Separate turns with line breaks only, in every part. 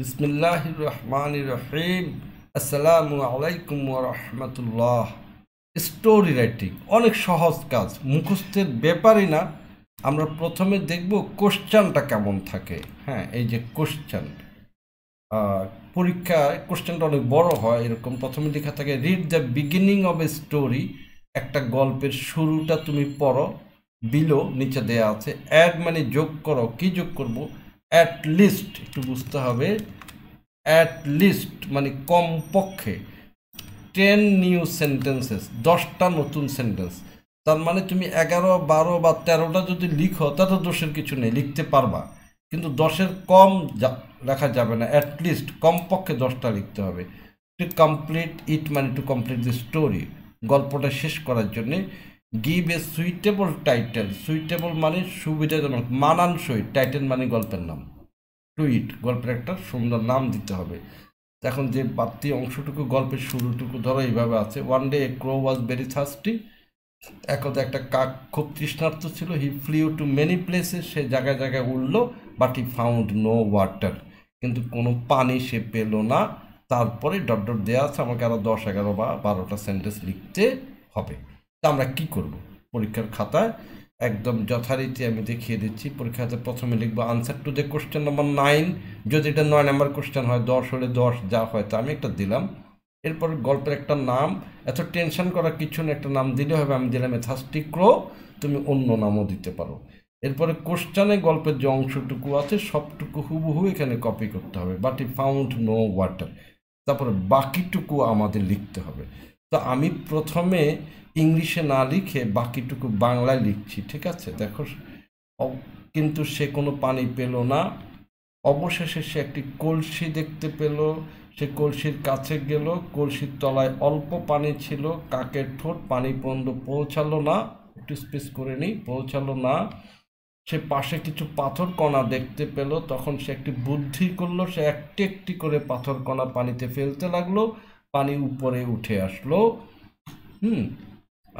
বিসমিল্লাহির রহমানির রহিম আসসালামু আলাইকুম রহমতুল্লাহ স্টোরি রাইটিং অনেক সহজ কাজ মুখস্থের ব্যাপারই না আমরা প্রথমে দেখব কোশ্চানটা কেমন থাকে হ্যাঁ এই যে কোশ্চান পরীক্ষায় কোশ্চেনটা অনেক বড় হয় এরকম প্রথমে লেখা থাকে read the beginning of a story একটা গল্পের শুরুটা তুমি পড়ো বিলো নিচে দেয়া আছে অ্যাড মানে যোগ করো কি যোগ করবো অ্যাট লিস্ট একটু বুঝতে হবে অ্যাট লিস্ট মানে কমপক্ষে টেন নিউ সেন্টেন্সেস দশটা নতুন সেন্টেন্স তার মানে তুমি এগারো বারো বা তেরোটা যদি লিখো তাতে দোষের কিছু নেই লিখতে পারবা কিন্তু দশের কম লেখা যাবে না অ্যাট লিস্ট কমপক্ষে দশটা লিখতে হবে টু কমপ্লিট ইট মানে টু কমপ্লিট দি স্টোরি গল্পটা শেষ করার জন্যে give a suitable title suitable মানে সুবিধাজনক মানানসই টাইটেল মানে গল্পের নাম টুইট গল্পের একটা সুন্দর নাম দিতে হবে এখন যে বাড়তি অংশটুকু গল্পের শুরুটুকু ধরো এইভাবে আছে one day a crow was very thirsty একদা একটা কাক খুব তৃষ্ণার্ত ছিল হি ফ্লিউ টু মেনি প্লেসে সে জায়গায় জায়গায় উঠল but he found no water কিন্তু কোনো পানি সে পেল না তারপরে ডট ডট দেওয়া আছে আমাকে আরও দশ এগারো বা বারোটা সেন্টেন্স লিখতে হবে তা আমরা কি করব পরীক্ষার খাতায় একদম যথারীতি আমি দেখিয়ে দিচ্ছি পরীক্ষাতে প্রথমে লিখবো answer to the question number nine যদি এটা নয় নাম্বার কোশ্চেন হয় দশ হলে দশ যা হয় তা আমি একটা দিলাম এরপর গল্পের একটা নাম এত টেনশন করার কিছু না একটা নাম দিলে হবে আমি দিলাম এথাস্টি ক্রো তুমি অন্য নামও দিতে পারো এরপরে কোশ্চানে গল্পের যে অংশটুকু আছে সবটুকু হুবহু এখানে কপি করতে হবে but he found no water তারপরে বাকিটুকু আমাদের লিখতে হবে তো আমি প্রথমে ইংলিশে না লিখে বাকিটুকু বাংলায় লিখছি ঠিক আছে দেখো কিন্তু সে কোনো পানি পেল না অবশেষে সে একটি কলসি দেখতে পেল সে কলসির কাছে গেল কলসির তলায় অল্প পানি ছিল কাকের ঠোঁট পানি পর্যন্ত পৌঁছালো না একটু স্পেস করে নিই পৌঁছালো না সে পাশে কিছু পাথর কণা দেখতে পেল তখন সে একটি বুদ্ধি করলো সে একটি একটি করে পাথর কণা পানিতে ফেলতে লাগলো পানি উপরে উঠে আসলো হুম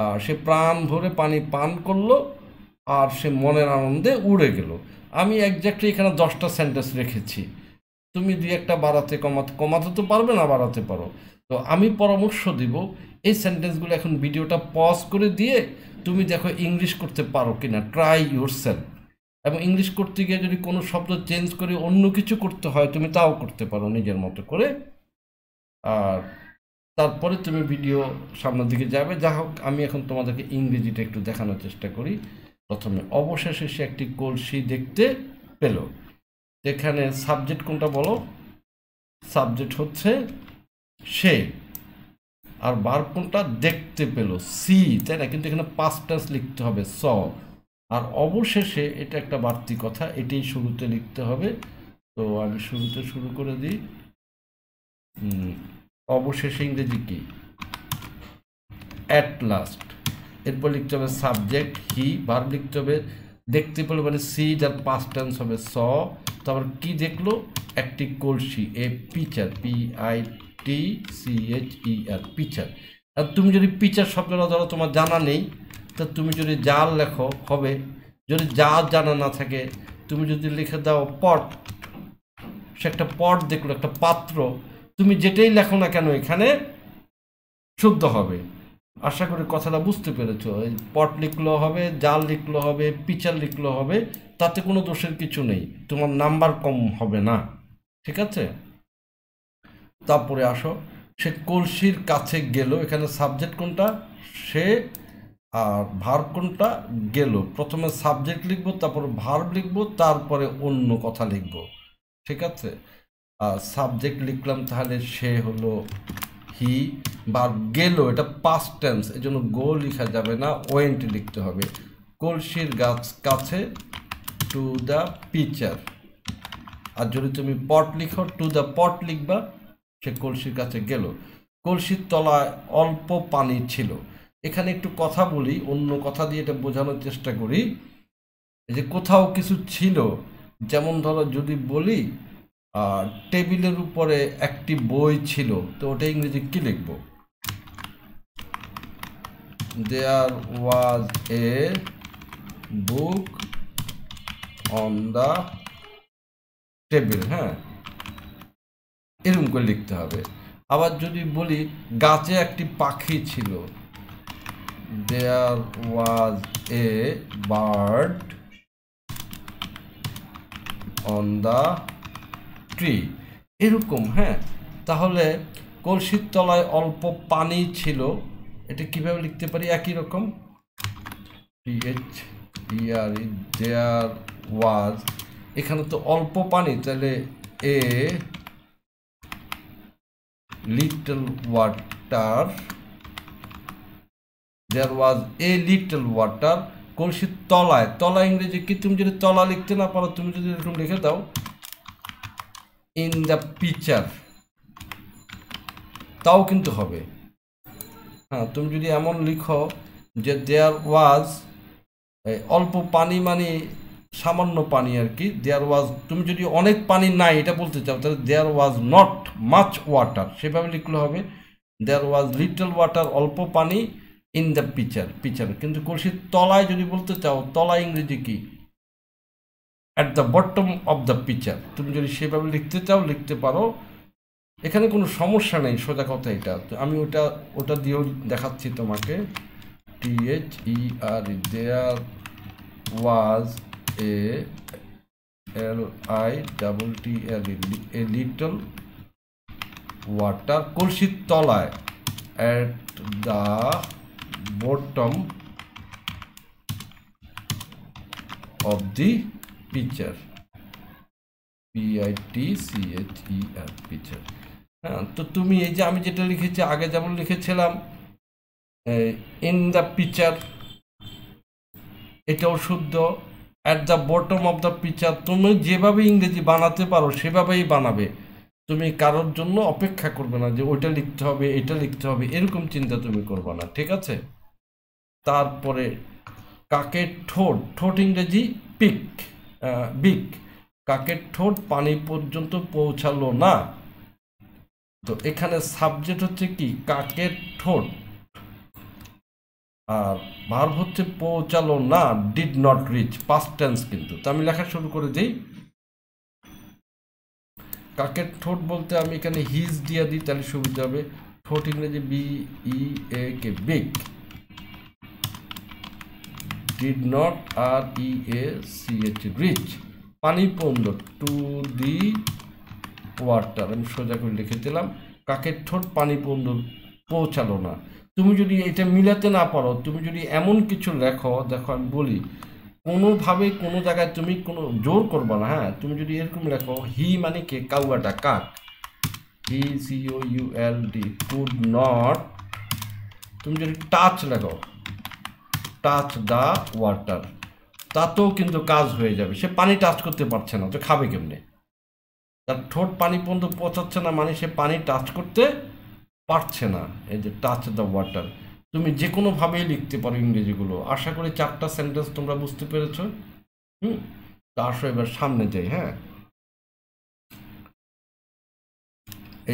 আর সে প্রাণ ভরে পানি পান করলো আর সে মনের আনন্দে উড়ে গেল আমি একজাক্টলি এখানে দশটা সেন্টেন্স রেখেছি তুমি দুই একটা বাড়াতে কমাতে কমাতে তো পারবে না বাড়াতে পারো তো আমি পরামর্শ দিব এই সেন্টেন্সগুলো এখন ভিডিওটা পজ করে দিয়ে তুমি দেখো ইংলিশ করতে পারো কি না ট্রাই ইউর সেলফ এবং ইংলিশ করতে গিয়ে যদি কোনো শব্দ চেঞ্জ করে অন্য কিছু করতে হয় তুমি তাও করতে পারো নিজের মতো করে আর তারপরে তুমি ভিডিও সামনের দিকে যাবে যা হোক আমি এখন তোমাদেরকে ইংরেজিটা একটু দেখানোর চেষ্টা করি প্রথমে অবশেষে সে একটি কলসি দেখতে পেল এখানে সাবজেক্ট কোনটা বলো সাবজেক্ট হচ্ছে সে আর বার কোনটা দেখতে পেল সি তাই না কিন্তু এখানে পাস্টাস লিখতে হবে স আর অবশেষে এটা একটা বাড়তি কথা এটাই শুরুতে লিখতে হবে তো আমি শুরুতে শুরু করে দিই অবশেষে ইংরেজি কি অ্যাট লাস্ট এরপর লিখতে হবে সাবজেক্ট হি ভার্ব লিখতে হবে দেখতে পেল মানে সি যার পাস টেন্স হবে স তারপর কি দেখলো একটি কলসি a pitcher P I T C H E R pitcher আর তুমি যদি পিচার শব্দটা ধরো তোমার জানা নেই তা তুমি যদি জাল লেখো হবে যদি যা জানা না থাকে তুমি যদি লিখে দাও পট সে একটা পট দেখলো একটা পাত্র তুমি যেটাই লেখো না কেন এখানে শুদ্ধ হবে আশা করি কথাটা বুঝতে পেরেছ পট লিখলো হবে জাল লিখলো হবে পিচার লিখলো হবে তাতে কোনো দোষের কিছু নেই তোমার নাম্বার কম হবে না ঠিক আছে তারপরে আসো সে কলসির কাছে গেল এখানে সাবজেক্ট কোনটা সে আর ভার্ব কোনটা গেল প্রথমে সাবজেক্ট লিখবো তারপর ভার্ব লিখবো তারপরে অন্য কথা লিখবো ঠিক আছে সাবজেক্ট লিখলাম তাহলে সে হলো হি বা গেল এটা পাস্ট টেন্স এই জন্য গো লেখা যাবে না ওয়েন্ট লিখতে হবে কলসির গাছ কাছে টু দ্য পিচার আর যদি তুমি পট লিখো টু দ্য পট লিখবা সে কলসির কাছে গেল কলসির তলায় অল্প পানি ছিল এখানে একটু কথা বলি অন্য কথা দিয়ে এটা বোঝানোর চেষ্টা করি যে কোথাও কিছু ছিল যেমন ধরো যদি বলি টেবিলের উপরে একটি বই ছিল তো ওটা ইংরেজি কি লিখব there was a book on the table হ্যাঁ এরকম করে লিখতে হবে আবার যদি বলি গাছে একটি পাখি ছিল there was a bird on the tree এরকম হ্যাঁ তাহলে কলসির তলায় অল্প পানি ছিল এটা কিভাবে লিখতে পারি একই রকম পিএইচ ইয়ার দেয়ার ওয়াজ এখানে তো অল্প পানি তাহলে a little water there was a little water কলসির তলায় তলা ইংরেজি কি তুমি যদি তলা লিখতে না পারো তুমি যদি এরকম লিখে দাও ইন দ্য পিকচার তাও কিন্তু হবে হ্যাঁ তুমি যদি এমন লিখো যে দেয়ার ওয়াজ অল্প পানি মানে সামান্য পানি আর কি দেয়ার ওয়াজ তুমি যদি অনেক পানি নাই এটা বলতে চাও তাহলে there was not much water সেভাবে লিখলে হবে দেয়ার ওয়াজ লিটল ওয়াটার অল্প পানি ইন দ্য পিচার পিচার কিন্তু কলসির তলায় যদি বলতে চাও তলা ইংরেজি কী at the bottom of the picture তুমি যদি সেভাবে লিখতে চাও লিখতে পারো এখানে কোনো সমস্যা নেই সোজা কথা এটা আমি ওটা ওটা দিয়েও দেখাচ্ছি তোমাকে T H E R there was A L I double T L A little water কলসির তলায় at the bottom of the picture পিআইটিসিএচইআর picture হ্যাঁ তো তুমি এই যে আমি যেটা লিখেছি আগে যেমন লিখেছিলাম ইন দ্য পিকচার এটাও শুদ্ধ at the bottom of the picture তুমি যেভাবে ইংরেজি বানাতে পারো সেভাবেই বানাবে তুমি কারোর জন্য অপেক্ষা করবে না যে ওইটা লিখতে হবে এটা লিখতে হবে এরকম চিন্তা তুমি করবে না ঠিক আছে তারপরে কাকের ঠোঁট ঠোঁট ইংরেজি পিক বিক কাকের ঠোঁট পানি পর্যন্ত পৌঁছালো না তো এখানে সাবজেক্ট হচ্ছে কি কাকের ঠোঁট আর ভার হচ্ছে পৌঁছালো না did not reach past tense কিন্তু তো আমি লেখা শুরু করে দিই কাকের ঠোঁট বলতে আমি এখানে হিজ দিয়ে দিই তাহলে সুবিধা হবে ঠোঁট ইংরেজি B E A K beak did not R E A C h reach পানি পণ্য টু দি ওয়াটার আমি সোজা করে লিখেছিলাম দিলাম কাকের ঠোঁট পানি পণ্য পৌঁছালো না তুমি যদি এটা মিলাতে না পারো তুমি যদি এমন কিছু লেখো দেখো আমি বলি কোনোভাবে কোনো জায়গায় তুমি কোনো জোর করবা না হ্যাঁ তুমি যদি এরকম লেখো হি মানে কে কাউয়াটা কাক he C O U L D could not তুমি যদি টাচ লেখো টাচ দ্য ওয়াটার তাতেও কিন্তু কাজ হয়ে যাবে সে পানি টাচ করতে পারছে না তো খাবে কেমনে তার ঠোঁট পানি পর্যন্ত পচাচ্ছে না মানে সে পানি টাচ করতে পারছে না এই যে টাচ দ্য ওয়াটার তুমি যে কোনোভাবেই লিখতে পারো ইংরেজিগুলো আশা করি চারটা সেন্টেন্স তোমরা বুঝতে পেরেছ হুম তা আসো এবার সামনে যাই হ্যাঁ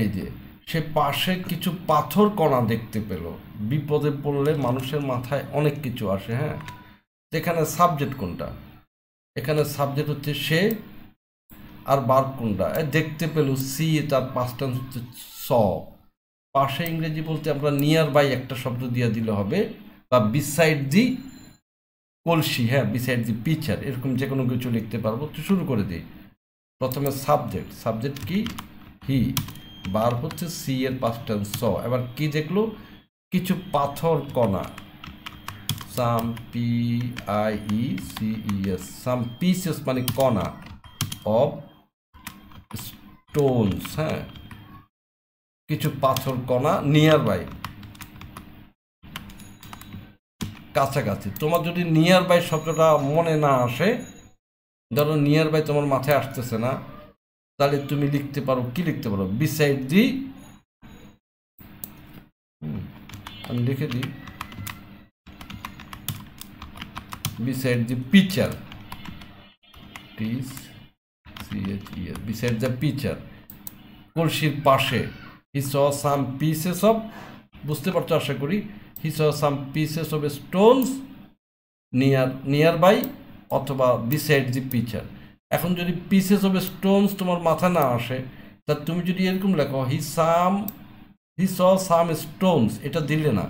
এই যে সে পাশে কিছু পাথর কণা দেখতে পেল বিপদে পড়লে মানুষের মাথায় অনেক কিছু আসে হ্যাঁ এখানে সাবজেক্ট কোনটা এখানে সাবজেক্ট হচ্ছে সে আর বার কোনটা দেখতে পেল সি তার পাঁচটা হচ্ছে স পাশে ইংরেজি বলতে আমরা নিয়ার বাই একটা শব্দ দিয়ে দিলে হবে বা বিসাইড দি কলসি হ্যাঁ বিসাইড দি পিকচার এরকম যে কোনো কিছু লিখতে পারবো তো শুরু করে দিই প্রথমে সাবজেক্ট সাবজেক্ট কি হি বার হচ্ছে সি এর পাস্ট স এবার কি দেখলো কিছু পাথর কণা some P I E C E S some pieces মানে কণা অফ স্টোনস হ্যাঁ কিছু পাথর কণা নিয়ার বাই কাছাকাছি তোমার যদি নিয়ার বাই শব্দটা মনে না আসে ধরো নিয়ার বাই তোমার মাথায় আসতেছে না তাহলে তুমি লিখতে পারো কি লিখতে পারো বিসাইড দি আমি লিখে দিই beside the pitcher beside the pitcher কলসির পাশে হিস সাম পিসেস অফ বুঝতে পারছো আশা করি his some pieces of stones near nearby অথবা বিসাইড দি পিচার এখন যদি পিসেস অফ স্টোনস তোমার মাথা না আসে তা তুমি যদি এরকম লেখো হি সাম হি স সাম স্টোনস এটা দিলে না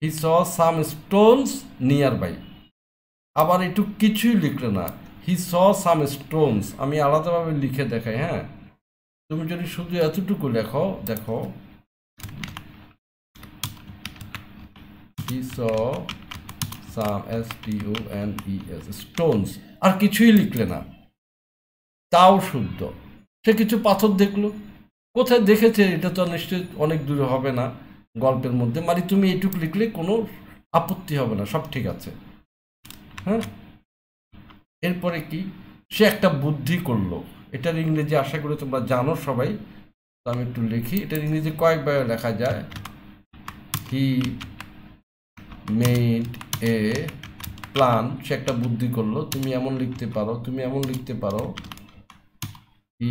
he saw some stones nearby আবার একটু কিছুই লিখলে না হি স সাম স্টোনস আমি আলাদাভাবে লিখে দেখাই হ্যাঁ তুমি যদি শুধু এতটুকু লেখো দেখো he saw some S T O N E S stones আর কিছুই লিখলে না তাও শুদ্ধ সে কিছু পাথর দেখলো কোথায় দেখেছে এটা তো নিশ্চয়ই অনেক দূরে হবে না গল্পের মধ্যে মানে তুমি এটুক লিখলে কোনো আপত্তি হবে না সব ঠিক আছে হ্যাঁ এরপরে কি সে একটা বুদ্ধি করলো এটার ইংরেজি আশা করে তোমরা জানো সবাই তো আমি একটু লিখি এটার ইংরেজি কয়েকবার লেখা যায় হি মেড এ প্ল্যান সে একটা বুদ্ধি করলো তুমি এমন লিখতে পারো তুমি এমন লিখতে পারো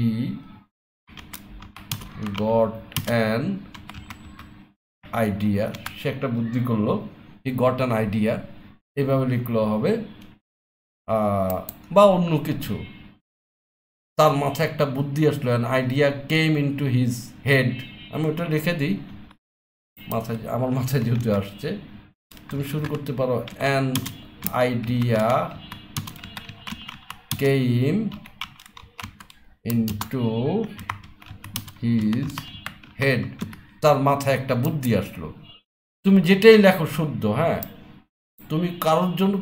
ই গট অ্যান আইডিয়া সে একটা বুদ্ধি করলো ই গট অ্যান আইডিয়া এভাবে লিখলো হবে বা অন্য কিছু তার মাথায় একটা বুদ্ধি আসলো an idea came to his head আমি ওটা লিখে দিই মাথায় আমার মাথায় যেহেতু আসছে তুমি শুরু করতে পারো an idea came into his head তার মাথায় একটা বুদ্ধি আসলো তুমি যেটাই লেখো শুদ্ধ হ্যাঁ তুমি কারোর জন্য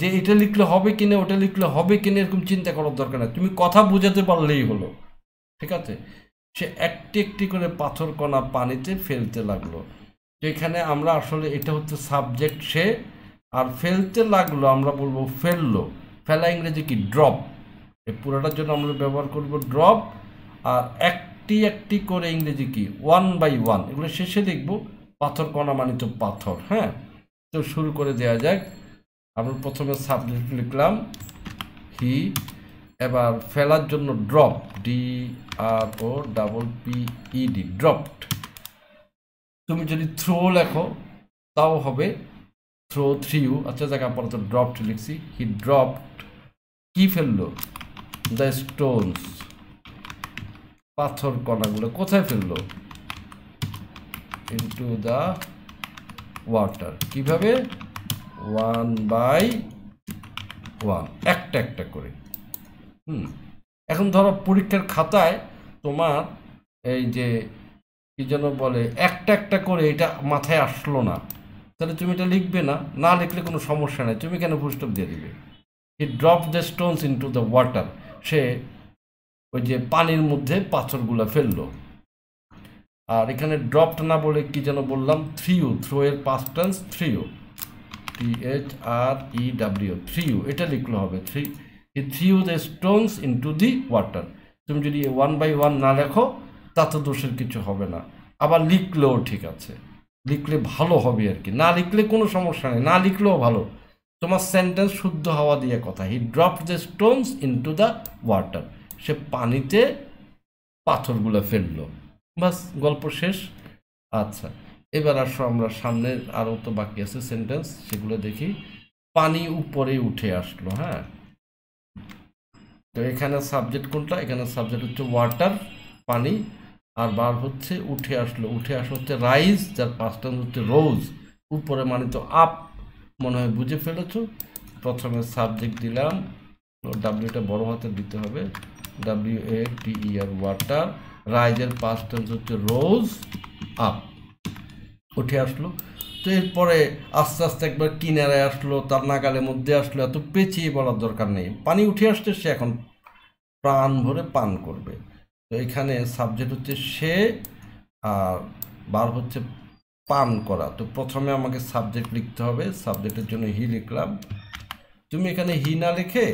যে এটা লিখলে হবে না ওটা লিখলে হবে না এরকম চিন্তা করার দরকার নেই তুমি কথা বোঝাতে পারলেই হলো ঠিক আছে সে একটি একটি করে পাথর কণা পানিতে ফেলতে লাগলো যেখানে আমরা আসলে এটা হচ্ছে সাবজেক্ট সে আর ফেলতে লাগলো আমরা বলবো ফেললো ফেলা ইংরেজি কি ড্রপ এই পুরোটার জন্য আমরা ব্যবহার করব ড্রপ আর একটি একটি করে ইংরেজি কি ওয়ান বাই ওয়ান এগুলো শেষে দেখব পাথর কণা মানে তো পাথর হ্যাঁ তো শুরু করে দেওয়া যাক আমরা প্রথমে সাবজেক্ট লিখলাম হি এবার ফেলার জন্য drop D R O double P E D dropped তুমি যদি থ্রো লেখো তাও হবে থ্রো থ্রি ইউ আচ্ছা যাকে আপাতত ড্রপড লিখছি হি ড্রপড কি ফেললো দ্য স্টোনস পাথর কণাগুলো কোথায় ফেললো ইন্টু দ্য ওয়াটার কিভাবে ওয়ান বাই ওয়ান একটা একটা করে হুম এখন ধরো পরীক্ষার খাতায় তোমার এই যে কি যেন বলে একটা একটা করে এটা মাথায় আসলো না তাহলে তুমি এটা লিখবে না না লিখলে কোনো সমস্যা নেই তুমি কেন ফুস্টপ দিয়ে দিবে he drop the stones in to the water সে ওই যে পানির মধ্যে পাথরগুলো ফেললো আর এখানে ড্রপড না বলে কি যেন বললাম থ্রিউ থ্রো এর past tense threw T H R E W threw এটা লিখলে হবে three threw the stones in to the water তুমি যদি ওয়ান বাই ওয়ান না লেখো তাতে দোষের কিছু হবে না আবার লিখলেও ঠিক আছে লিখলে ভালো হবে আর কি না লিখলে কোনো সমস্যা নেই না লিখলেও ভালো তোমার সেন্টেন্স শুদ্ধ হওয়া দিয়ে কথা he drop the stones into the water সে পানিতে পাথরগুলো ফেললো বাস গল্প শেষ আচ্ছা এবার আসো আমরা সামনের আরও তো বাকি আছে সেন্টেন্স সেগুলো দেখি পানি উপরে উঠে আসলো হ্যাঁ তো এখানে সাবজেক্ট কোনটা এখানে সাবজেক্ট হচ্ছে ওয়াটার পানি আর বার হচ্ছে উঠে আসলো উঠে আসলো হচ্ছে রাইজ যার পাঁচটা হচ্ছে রোজ উপরে মানে তো আপ মনে হয় বুঝে ফেলেছ প্রথমে সাবজেক্ট দিলাম ডাব্লিউটা বড় হাতে দিতে হবে W A T E e R water রাইজের পাঁচটা হচ্ছে রোজ আপ উঠে আসলো তো এরপরে আস্তে আস্তে একবার কিনারে আসলো তার নাগালের মধ্যে আসলো এত পেঁচিয়ে বলার দরকার নেই পানি উঠে আসতে সে এখন প্রাণ ভরে পান করবে তো এখানে সাবজেক্ট হচ্ছে সে আর বার হচ্ছে পান করা তো প্রথমে আমাকে সাবজেক্ট লিখতে হবে সাবজেক্টের জন্য হি লিখলাম তুমি এখানে হি না লিখে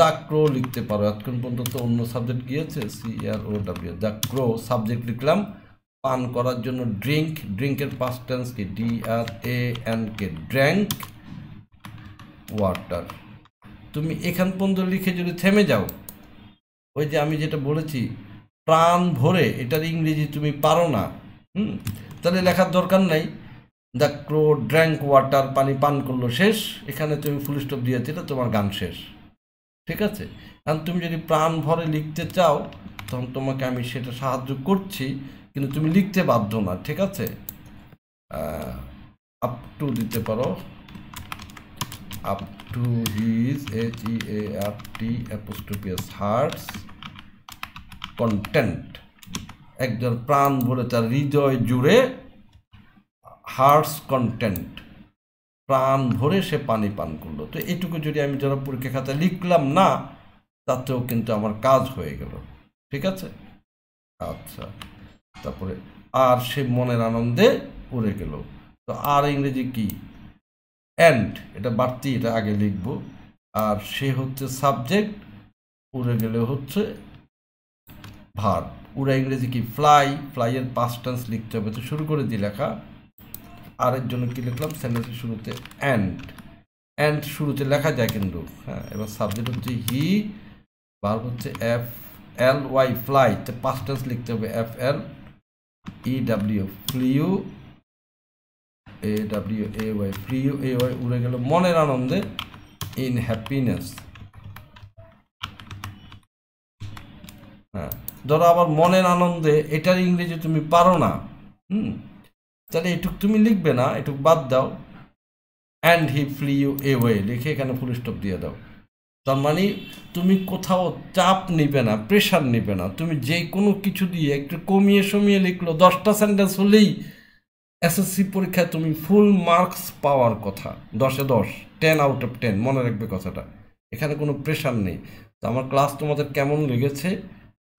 দ্য ক্রো লিখতে পারো এতক্ষণ পর্যন্ত তো অন্য সাবজেক্ট গিয়েছে C R O W the crow subject লিখলাম পান করার জন্য ড্রিঙ্ক ড্রিঙ্কের পাস্ট টেন্স কি D R A N K drank water তুমি এখান পর্যন্ত লিখে যদি থেমে যাও ওই যে আমি যেটা বলেছি প্রাণ ভরে এটার ইংরেজি তুমি পারো না হুম তাহলে লেখার দরকার নাই দ্য ক্রো ড্র্যাঙ্ক ওয়াটার পানি পান করলো শেষ এখানে তুমি ফুল স্টপ দিয়ে দিলে তোমার গান শেষ ঠিক আছে কারণ তুমি যদি প্রাণ ভরে লিখতে চাও তখন তোমাকে আমি সেটা সাহায্য করছি কিন্তু তুমি লিখতে বাধ্য না ঠিক আছে আপ টু দিতে পারো up to his H E R T apostrophe s hearts content একজন প্রাণ বলে তার হৃদয় জুড়ে হার্টস কন্টেন্ট প্রাণ ভরে সে পানি পান করলো তো এটুকু যদি আমি যারা পরীক্ষা খাতায় লিখলাম না তাতেও কিন্তু আমার কাজ হয়ে গেল ঠিক আছে আচ্ছা তারপরে আর সে মনের আনন্দে উড়ে গেল তো আর ইংরেজি কি অ্যান্ড এটা বাড়তি এটা আগে লিখব আর সে হচ্ছে সাবজেক্ট উড়ে গেলে হচ্ছে ভার্ব ওরা ইংরেজি কি ফ্লাই ফ্লাইয়ের পাস্ট টেন্স লিখতে হবে তো শুরু করে দিই লেখা আর এর জন্য কি লিখলাম সেন্টেন্সের শুরুতে অ্যান্ড অ্যান্ড শুরুতে লেখা যায় কিন্তু হ্যাঁ এবার সাবজেক্ট হচ্ছে হি ভার্ব হচ্ছে এফ এল ওয়াই ফ্লাই তো পাস্ট টেন্স লিখতে হবে F L E W flew A W A Y flew away উড়ে গেল মনের আনন্দে ইন হ্যাপিনেস হ্যাঁ ধরো আবার মনের আনন্দে এটার ইংরেজি তুমি পারো না হুম তাহলে এটুক তুমি লিখবে না এটুক বাদ দাও and he flew away লিখে এখানে ফুল স্টপ দিয়ে দাও তার মানে তুমি কোথাও চাপ নিবে না প্রেশার নিবে না তুমি যে কোনো কিছু দিয়ে একটু কমিয়ে সমিয়ে লিখলো দশটা সেন্টেন্স হলেই এসএসসি পরীক্ষায় তুমি ফুল মার্কস পাওয়ার কথা দশে দশ টেন আউট অফ টেন মনে রাখবে কথাটা এখানে কোনো প্রেশার নেই তো আমার ক্লাস তোমাদের কেমন লেগেছে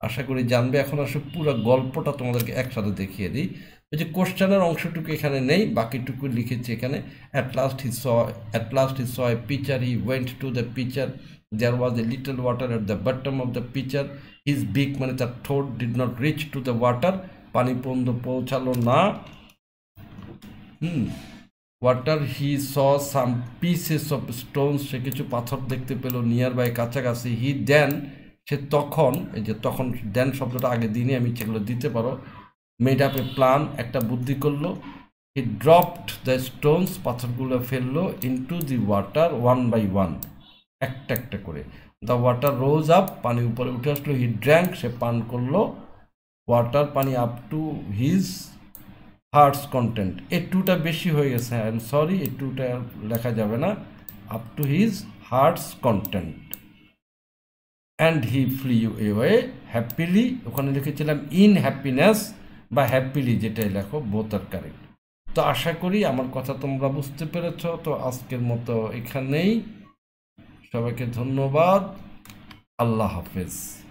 আশা করি জানবে এখন আসলে পুরো গল্পটা তোমাদেরকে একসাথে দেখিয়ে দিই ওই যে কোশ্চেনের অংশটুকু এখানে নেই বাকিটুকু লিখেছি এখানে at last he saw at last he saw pitcher he went to the pitcher there was a little water at the bottom of the pitcher his beak মানে তার থোট did not reach to the water পানি পর্যন্ত পৌঁছালো না hmm water he saw some pieces of stones সে কিছু পাথর দেখতে পেল নিয়ার বাই কাছাকাছি হি দেন সে তখন এই যে তখন দেন শব্দটা আগে দিনে আমি সেগুলো দিতে পারো মেড আপ এ প্ল্যান একটা বুদ্ধি করলো হি ড্রপড দ্য স্টোনস পাথরগুলো ফেললো into the water one by one একটা একটা করে দ্য ওয়াটার রোজ আপ পানি উপরে উঠে আসলো হি ড্র্যাঙ্ক সে পান করলো ওয়াটার পানি up to his hearts content এ টুটা বেশি হয়ে গেছে আই এম সরি এ টুটা লেখা যাবে না up to his hearts content and he flew away happily ওখানে লিখেছিলাম ইন হ্যাপিনেস বা হ্যাপিলি যেটাই লেখো বোথ আর কারেক্ট তো আশা করি আমার কথা তোমরা বুঝতে পেরেছ তো আজকের মতো এখানেই সবাইকে ধন্যবাদ আল্লাহ হাফেজ